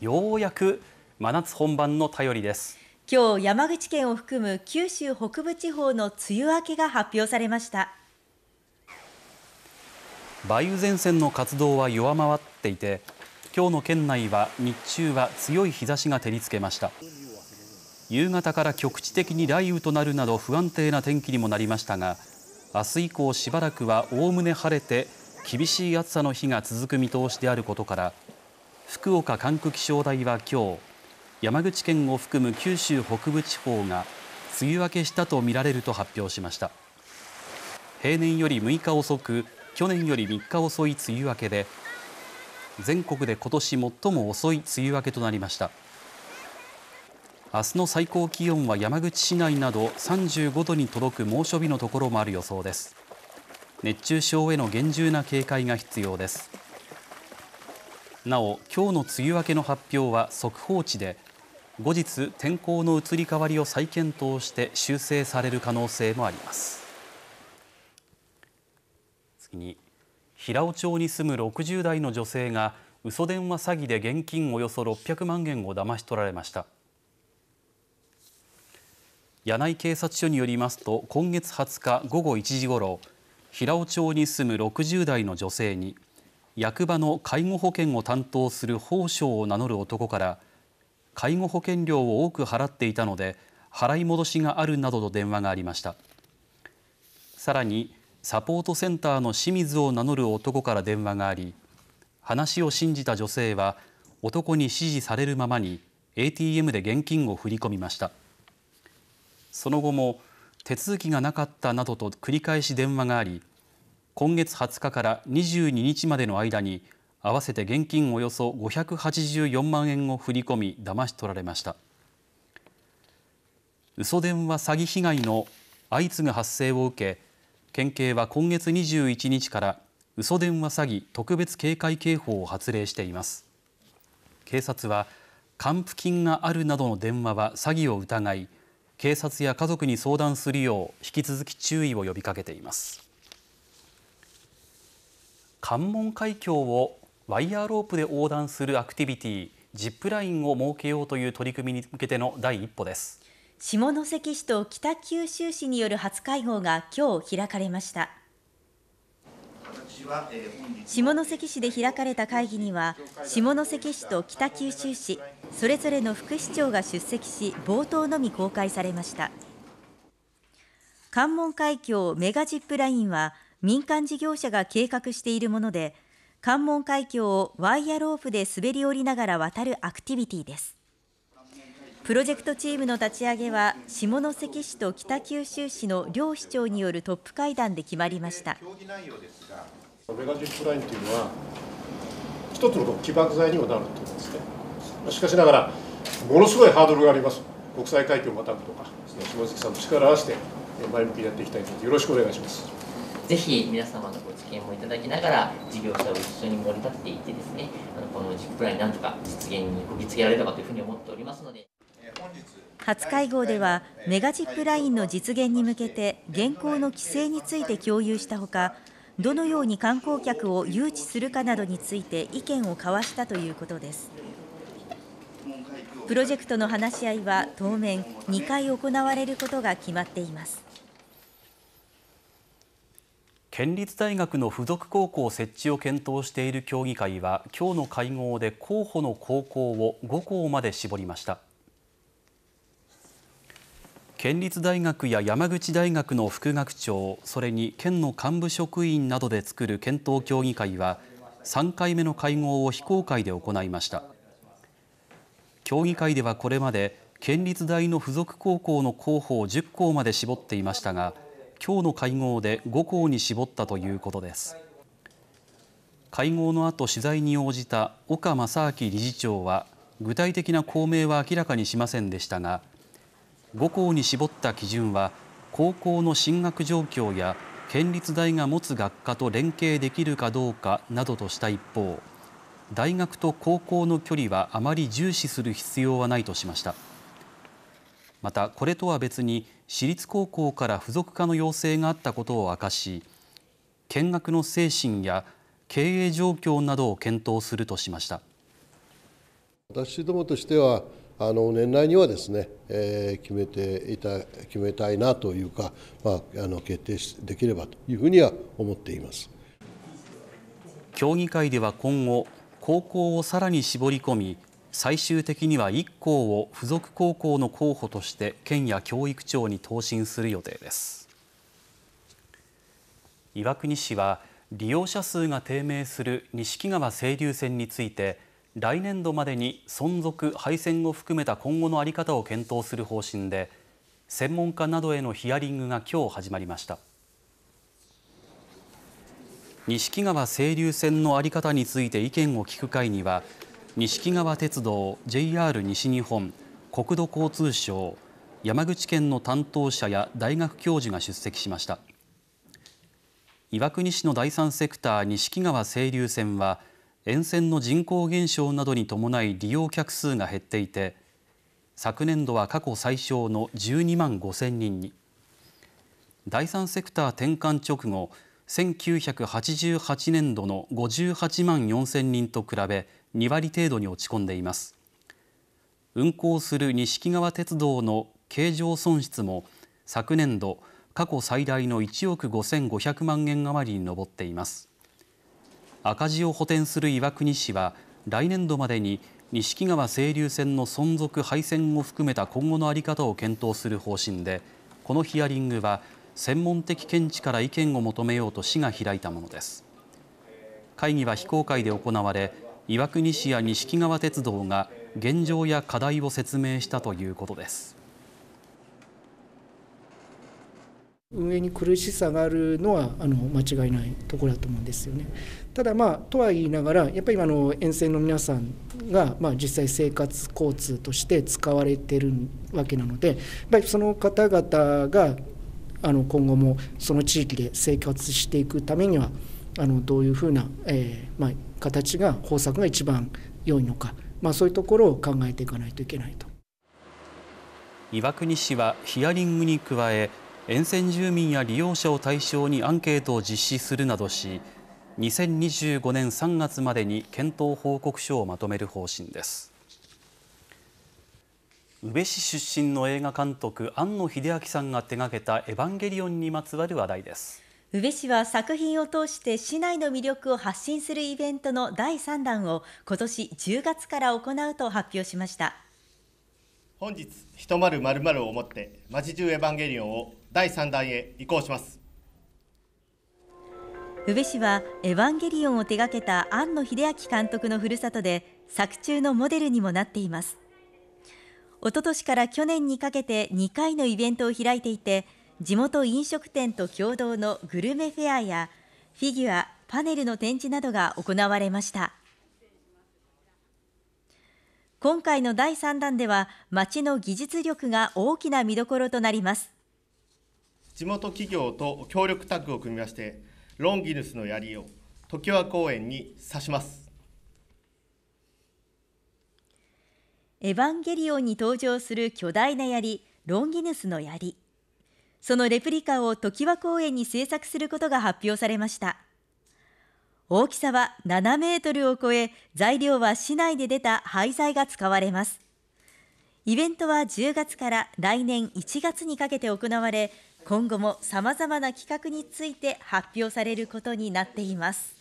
ようやく真夏本番の便りです今日山口県を含む九州北部地方の梅雨明けが発表されました梅雨前線の活動は弱まっていて今日の県内は日中は強い日差しが照りつけました夕方から局地的に雷雨となるなど不安定な天気にもなりましたが明日以降しばらくはおおむね晴れて厳しい暑さの日が続く見通しであることから福岡管区気象台はきょう山口県を含む九州北部地方が梅雨明けしたと見られると発表しました平年より6日遅く去年より3日遅い梅雨明けで全国で今年最も遅い梅雨明けとなりました明日の最高気温は山口市内など35度に届く猛暑日のところもある予想です熱中症への厳重な警戒が必要ですなお、きょうの梅雨明けの発表は速報値で後日、天候の移り変わりを再検討して修正される可能性もあります。次に平尾町に住む60代の女性が嘘電話詐欺で現金およそ600万円を騙し取られました柳井警察署によりますと今月20日午後1時ごろ平尾町に住む60代の女性に役場の介護保険を担当する法相を名乗る男から介護保険料を多く払っていたので払い戻しがあるなどと電話がありましたさらにサポートセンターの清水を名乗る男から電話があり話を信じた女性は男に指示されるままに ATM で現金を振り込みましたその後も手続きがなかったなどと繰り返し電話があり今月20日から22日までの間に合わせて現金およそ584万円を振り込み騙し取られました嘘電話詐欺被害の相次ぐ発生を受け県警は今月21日から嘘電話詐欺特別警戒警報を発令しています警察は還付金があるなどの電話は詐欺を疑い警察や家族に相談するよう引き続き注意を呼びかけています。関門海峡をワイヤーロープで横断するアクティビティジップラインを設けようという取り組みに向けての第一歩です下関市と北九州市による初会合が今日開かれました下関市で開かれた会議には下関市と北九州市それぞれの副市長が出席し冒頭のみ公開されました関門海峡メガジップラインは民間事業者が計画しているもので関門海峡をワイヤロープで滑り降りながら渡るアクティビティですプロジェクトチームの立ち上げは下関市と北九州市の両市長によるトップ会談で決まりましたメガジップラインというのは一つの起爆剤にもなると思うんですねしかしながらものすごいハードルがあります国際海峡をまたぐとか下関さんと力を合わせて前向きにやっていきたいとよろしくお願いしますぜひ皆様のご知見もいただきながら事業者を一緒に盛り立てていってですねあのこのジップラインなんとか実現にこぎつけられればというふうに思っておりますので初会合ではメガジップラインの実現に向けて現行の規制について共有したほかどのように観光客を誘致するかなどについて意見を交わしたということですプロジェクトの話し合いは当面2回行われることが決まっています県立大学の付属高校設置を検討している協議会は今日の会合で候補の高校を5校まで絞りました県立大学や山口大学の副学長それに県の幹部職員などで作る検討協議会は3回目の会合を非公開で行いました協議会ではこれまで県立大の付属高校の候補を10校まで絞っていましたが今日の会合で5校に絞ったということです。会合のあと取材に応じた岡正明理事長は具体的な公明は明らかにしませんでしたが5校に絞った基準は高校の進学状況や県立大が持つ学科と連携できるかどうかなどとした一方大学と高校の距離はあまり重視する必要はないとしましたまたこれとは別に私立高校から付属化の要請があったことを明かし見学の精神や経営状況などを検討するとしました。私どもとしてはあの年内にはですね、えー、決めていた決めたいなというか、まあ、あの決定できればというふうには思っています協議会では今後高校をさらに絞り込み最終的には1校を付属高校の候補として県や教育庁に答申する予定です岩国市は利用者数が低迷する錦川清流線について来年度までに存続・廃線を含めた今後の在り方を検討する方針で専門家などへのヒアリングが今日始まりました錦川清流線の在り方について意見を聞く会には錦川鉄道、ＪＲ 西日本国土交通省山口県の担当者や大学教授が出席しました岩国市の第三セクター錦川清流線は沿線の人口減少などに伴い利用客数が減っていて昨年度は過去最小の12万5000人に第三セクター転換直後1988年度の58万4千人と比べ2割程度に落ち込んでいます運行する錦川鉄道の経常損失も昨年度過去最大の1億5500万円余りに上っています赤字を補填する岩国市は来年度までに錦川清流線の存続・廃線を含めた今後の在り方を検討する方針でこのヒアリングは専門的見地から意見を求めようと市が開いたものです。会議は非公開で行われ岩国市や錦川鉄道が現状や課題を説明したということです。運営に苦しさがあるのはあの間違いないところだと思うんですよね。ただまあとは言いながらやっぱり今の沿線の皆さんが、まあ、実際生活交通として使われてるわけなのでやっぱりその方々があの今後もその地域で生活していくためにはあのどういうふうな、えー、まあ、形が方策が一番良いのか、まあ、そういうところを考えていかないといけないと。岩国市はヒアリングに加え沿線住民や利用者を対象にアンケートを実施するなどし2025年3月までに検討報告書をまとめる方針です。宇部市出身の映画監督庵野秀明さんが手掛けた「エヴァンゲリオン」にまつわる話題です宇部市は作品を通して市内の魅力を発信するイベントの第3弾を今年10月から行うと発表しました本日ひとまるまるまるをもって街中エヴァンゲリオンを第3弾へ移行します宇部市はエヴァンゲリオンを手掛けた庵野秀明監督のふるさとで作中のモデルにもなっていますおととしから去年にかけて2回のイベントを開いていて、地元飲食店と共同のグルメフェアやフィギュア、パネルの展示などが行われました。今回の第3弾では、町の技術力が大きな見どころとなります。地元企業と協力タッグを組みまして、ロンギヌスの槍を常盤公園に刺します。エヴァンゲリオンに登場する巨大な槍、ロンギヌスの槍。そのレプリカを常盤公園に制作することが発表されました。大きさは7メートルを超え、材料は市内で出た廃材が使われます。イベントは10月から来年1月にかけて行われ、今後も様々な企画について発表されることになっています。